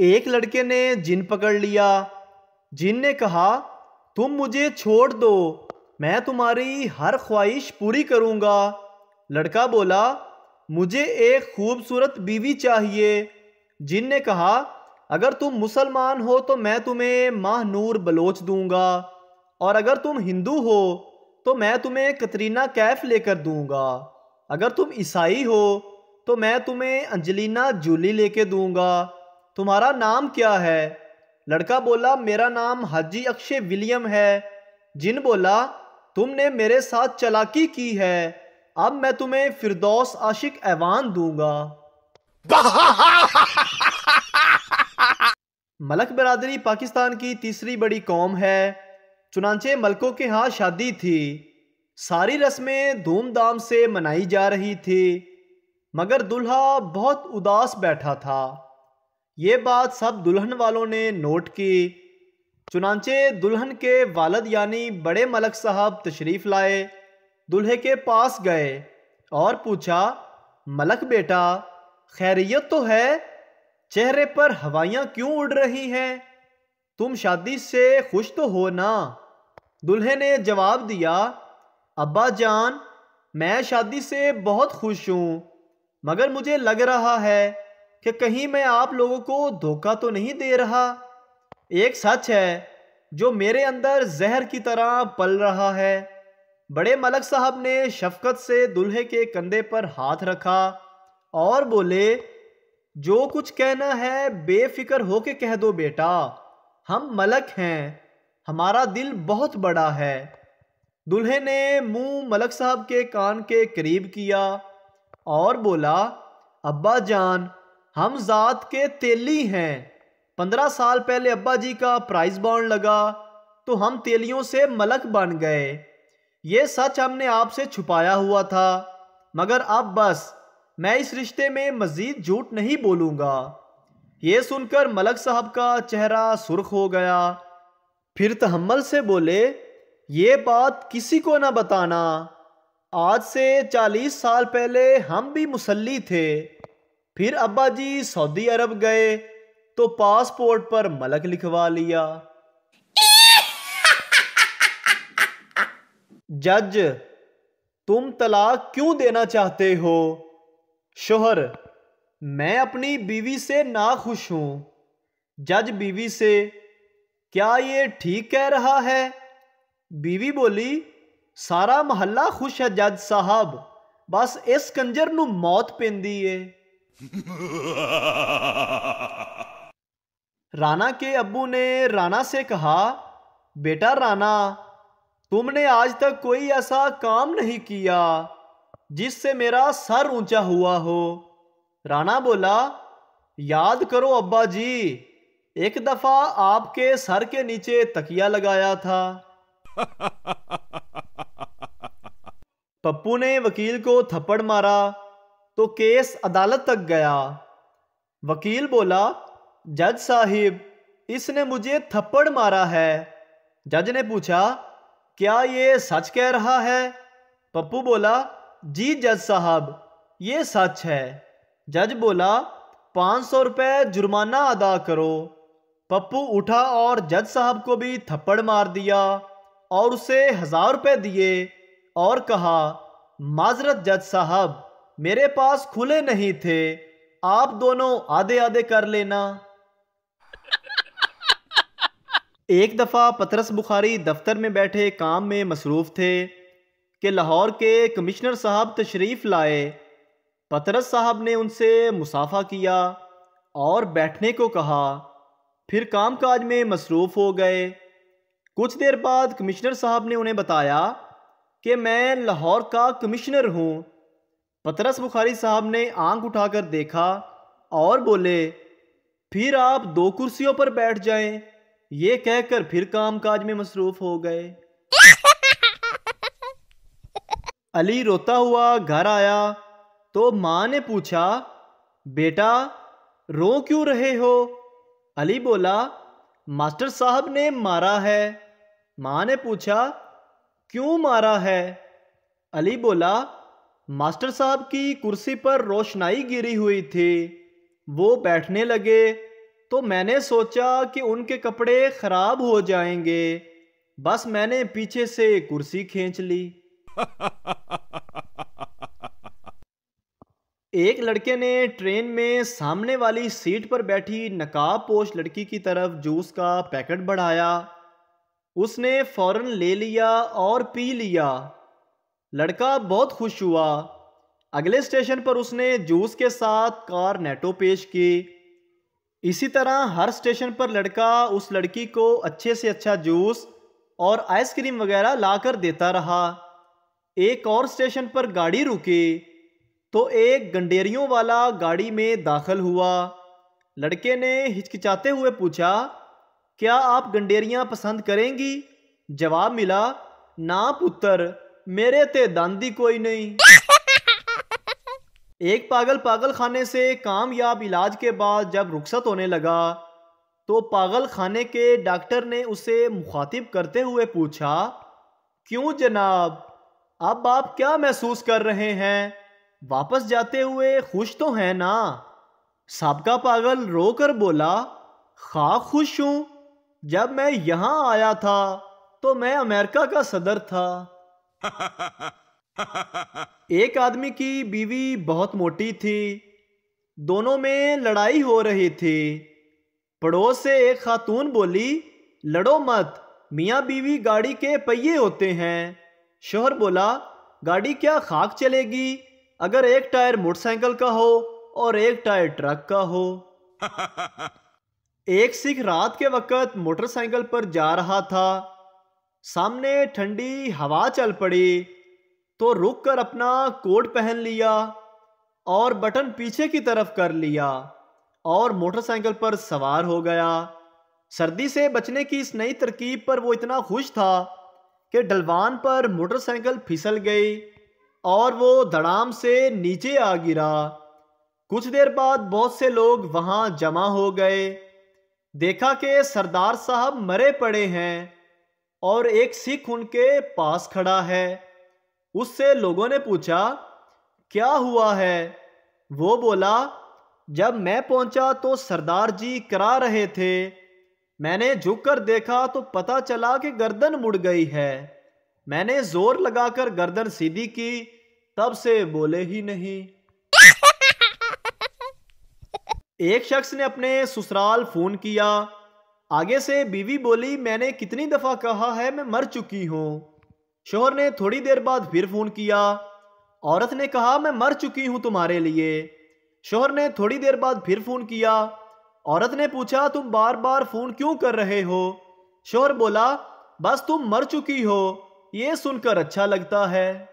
एक लड़के ने जिन पकड़ लिया जिन ने कहा तुम मुझे छोड़ दो मैं तुम्हारी हर ख्वाहिश पूरी करूँगा लड़का बोला मुझे एक खूबसूरत बीवी चाहिए जिन ने कहा अगर तुम मुसलमान हो तो मैं तुम्हें माह नूर बलोच दूंगा और अगर तुम हिंदू हो तो मैं तुम्हें कतरीना कैफ लेकर दूंगा अगर तुम ईसाई हो तो मैं तुम्हें अंजलिना जूली लेके दूंगा तुम्हारा नाम क्या है लड़का बोला मेरा नाम हाजी अक्षय विलियम है जिन बोला तुमने मेरे साथ चलाकी की है अब मैं तुम्हें फिरदौस आशिक ऐवान दूंगा मलक बरदरी पाकिस्तान की तीसरी बड़ी कौम है चुनाचे मलकों के यहाँ शादी थी सारी रस्में धूमधाम से मनाई जा रही थी मगर दुल्हा बहुत उदास बैठा था ये बात सब दुल्हन वालों ने नोट की चुनाचे दुल्हन के वालद यानी बड़े मलक साहब तशरीफ़ लाए दूल्हे के पास गए और पूछा मलक बेटा खैरियत तो है चेहरे पर हवाइयाँ क्यों उड़ रही हैं तुम शादी से खुश तो हो ना दूल्हे ने जवाब दिया अब्बा जान मैं शादी से बहुत खुश हूँ मगर मुझे लग रहा है कि कहीं मैं आप लोगों को धोखा तो नहीं दे रहा एक सच है जो मेरे अंदर जहर की तरह पल रहा है बड़े मलक साहब ने शफकत से दुल्हे के कंधे पर हाथ रखा और बोले जो कुछ कहना है बेफिक्र होके कह दो बेटा हम मलक हैं हमारा दिल बहुत बड़ा है दुल्हे ने मुंह मलक साहब के कान के करीब किया और बोला अब्बा जान हम ज़ात के तेली हैं पंद्रह साल पहले अब्बा जी का प्राइज बॉन्ड लगा तो हम तेलियों से मलक बन गए ये सच हमने आपसे छुपाया हुआ था मगर अब बस मैं इस रिश्ते में मज़ीद झूठ नहीं बोलूँगा ये सुनकर मलक साहब का चेहरा सुर्ख हो गया फिर तहमल से बोले ये बात किसी को ना बताना आज से चालीस साल पहले हम भी मुसल्ली थे फिर अब्बा जी सऊदी अरब गए तो पासपोर्ट पर मलक लिखवा लिया जज तुम तलाक क्यों देना चाहते हो शोहर मैं अपनी बीवी से ना खुश हूं जज बीवी से क्या ये ठीक कह रहा है बीवी बोली सारा मोहल्ला खुश है जज साहब बस इस कंजर नौत ਮੌਤ है राणा के अब्बू ने राणा से कहा बेटा राणा तुमने आज तक कोई ऐसा काम नहीं किया जिससे मेरा सर ऊंचा हुआ हो राणा बोला याद करो अब्बा जी एक दफा आपके सर के नीचे तकिया लगाया था पप्पू ने वकील को थप्पड़ मारा तो केस अदालत तक गया वकील बोला जज साहिब इसने मुझे थप्पड़ मारा है जज ने पूछा क्या ये सच कह रहा है पप्पू बोला जी जज साहब ये सच है जज बोला पाँच सौ रुपये जुर्माना अदा करो पप्पू उठा और जज साहब को भी थप्पड़ मार दिया और उसे हजार रुपये दिए और कहा माजरत जज साहब मेरे पास खुले नहीं थे आप दोनों आधे आधे कर लेना एक दफ़ा पतरस बुखारी दफ्तर में बैठे काम में मसरूफ़ थे कि लाहौर के कमिश्नर साहब तशरीफ़ लाए पतरस साहब ने उनसे मुसाफा किया और बैठने को कहा फिर काम काज में मसरूफ़ हो गए कुछ देर बाद कमिश्नर साहब ने उन्हें बताया कि मैं लाहौर का कमिश्नर हूँ पतरस बुखारी साहब ने आंख उठाकर देखा और बोले फिर आप दो कुर्सियों पर बैठ जाएं। ये कहकर फिर कामकाज में मसरूफ हो गए अली रोता हुआ घर आया तो माँ ने पूछा बेटा रो क्यों रहे हो अली बोला मास्टर साहब ने मारा है माँ ने पूछा क्यों मारा है अली बोला मास्टर साहब की कुर्सी पर रोशनाई गिरी हुई थी वो बैठने लगे तो मैंने सोचा कि उनके कपड़े खराब हो जाएंगे बस मैंने पीछे से कुर्सी खींच ली एक लड़के ने ट्रेन में सामने वाली सीट पर बैठी नकाब पोश लड़की की तरफ जूस का पैकेट बढ़ाया उसने फौरन ले लिया और पी लिया लड़का बहुत खुश हुआ अगले स्टेशन पर उसने जूस के साथ कार नेटो पेश की इसी तरह हर स्टेशन पर लड़का उस लड़की को अच्छे से अच्छा जूस और आइसक्रीम वगैरह लाकर देता रहा एक और स्टेशन पर गाड़ी रुकी तो एक गंडेरियों वाला गाड़ी में दाखिल हुआ लड़के ने हिचकिचाते हुए पूछा क्या आप गंडेरियाँ पसंद करेंगी जवाब मिला ना पुत्र मेरे ते दांदी कोई नहीं एक पागल पागल खाने से कामयाब इलाज के बाद जब रुखसत होने लगा तो पागल खाने के डॉक्टर ने उसे मुखातिब करते हुए पूछा क्यों जनाब अब आप क्या महसूस कर रहे हैं वापस जाते हुए खुश तो हैं ना सबका पागल रोकर बोला खा खुश हूं जब मैं यहां आया था तो मैं अमेरिका का सदर था एक आदमी की बीवी बहुत मोटी थी दोनों में लड़ाई हो रही थी पड़ोस से एक खातून बोली लड़ो मत मियाँ बीवी गाड़ी के पहिए होते हैं शोहर बोला गाड़ी क्या खाक चलेगी अगर एक टायर मोटरसाइकिल का हो और एक टायर ट्रक का हो एक सिख रात के वक्त मोटरसाइकिल पर जा रहा था सामने ठंडी हवा चल पड़ी तो रुक कर अपना कोट पहन लिया और बटन पीछे की तरफ कर लिया और मोटरसाइकिल पर सवार हो गया सर्दी से बचने की इस नई तरकीब पर वो इतना खुश था कि डलवान पर मोटरसाइकिल फिसल गई और वो धड़ाम से नीचे आ गिरा कुछ देर बाद बहुत से लोग वहां जमा हो गए देखा कि सरदार साहब मरे पड़े हैं और एक सिख उनके पास खड़ा है उससे लोगों ने पूछा क्या हुआ है वो बोला जब मैं पहुंचा तो सरदार जी करा रहे थे मैंने झुककर देखा तो पता चला कि गर्दन मुड़ गई है मैंने जोर लगाकर गर्दन सीधी की तब से बोले ही नहीं एक शख्स ने अपने ससुराल फोन किया आगे से बीवी बोली मैंने कितनी दफा कहा है मैं मर चुकी हूं शोहर ने थोड़ी देर बाद फिर फोन किया औरत ने कहा मैं मर चुकी हूं तुम्हारे लिए शोहर ने थोड़ी देर बाद फिर फोन किया औरत ने पूछा तुम बार बार फोन क्यों कर रहे हो शोहर बोला बस तुम मर चुकी हो ये सुनकर अच्छा लगता है